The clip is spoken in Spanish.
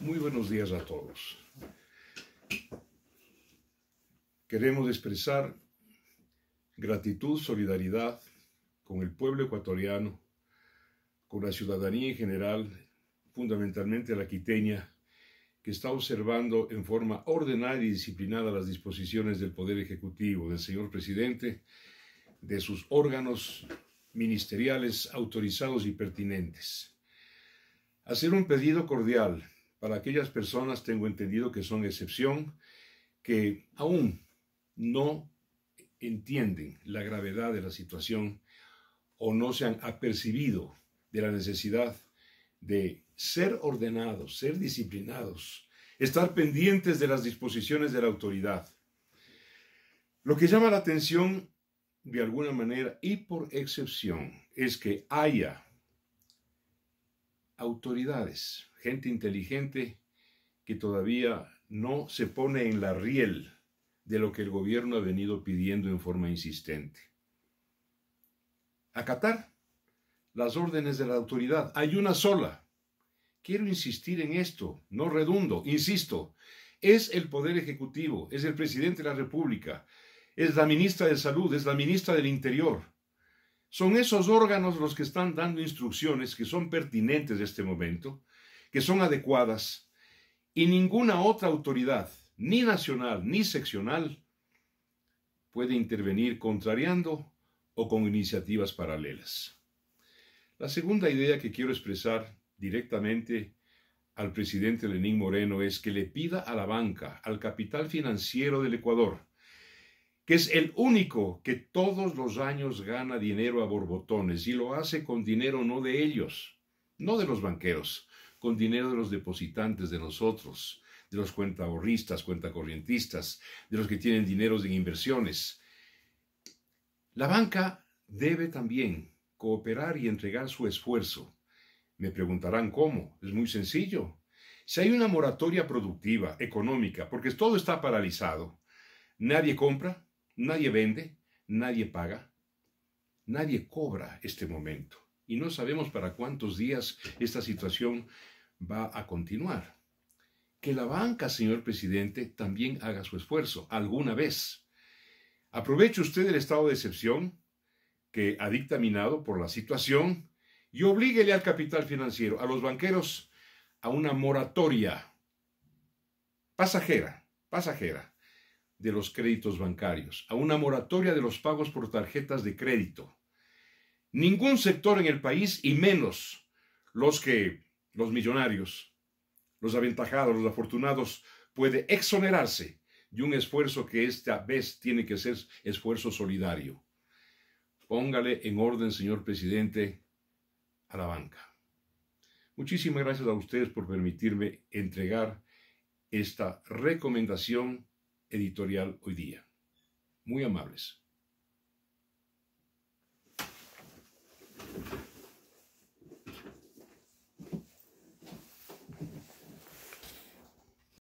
Muy buenos días a todos. Queremos expresar gratitud, solidaridad con el pueblo ecuatoriano, con la ciudadanía en general, fundamentalmente la quiteña, que está observando en forma ordenada y disciplinada las disposiciones del Poder Ejecutivo, del señor presidente, de sus órganos ministeriales autorizados y pertinentes. Hacer un pedido cordial para aquellas personas tengo entendido que son excepción, que aún no entienden la gravedad de la situación o no se han apercibido de la necesidad de ser ordenados, ser disciplinados, estar pendientes de las disposiciones de la autoridad. Lo que llama la atención de alguna manera y por excepción es que haya autoridades, gente inteligente que todavía no se pone en la riel de lo que el gobierno ha venido pidiendo en forma insistente. Acatar las órdenes de la autoridad. Hay una sola. Quiero insistir en esto, no redundo, insisto. Es el Poder Ejecutivo, es el Presidente de la República, es la ministra de Salud, es la ministra del Interior, son esos órganos los que están dando instrucciones que son pertinentes de este momento, que son adecuadas, y ninguna otra autoridad, ni nacional ni seccional, puede intervenir contrariando o con iniciativas paralelas. La segunda idea que quiero expresar directamente al presidente Lenín Moreno es que le pida a la banca, al capital financiero del Ecuador, que es el único que todos los años gana dinero a borbotones y lo hace con dinero no de ellos, no de los banqueros, con dinero de los depositantes de nosotros, de los cuentaborristas, cuentacorrientistas, de los que tienen dinero en inversiones. La banca debe también cooperar y entregar su esfuerzo. Me preguntarán cómo. Es muy sencillo. Si hay una moratoria productiva, económica, porque todo está paralizado, nadie compra, Nadie vende, nadie paga, nadie cobra este momento. Y no sabemos para cuántos días esta situación va a continuar. Que la banca, señor presidente, también haga su esfuerzo alguna vez. Aproveche usted el estado de excepción que ha dictaminado por la situación y oblíguele al capital financiero, a los banqueros, a una moratoria pasajera, pasajera, de los créditos bancarios, a una moratoria de los pagos por tarjetas de crédito. Ningún sector en el país, y menos los que los millonarios, los aventajados, los afortunados, puede exonerarse de un esfuerzo que esta vez tiene que ser esfuerzo solidario. Póngale en orden, señor presidente, a la banca. Muchísimas gracias a ustedes por permitirme entregar esta recomendación editorial hoy día. Muy amables.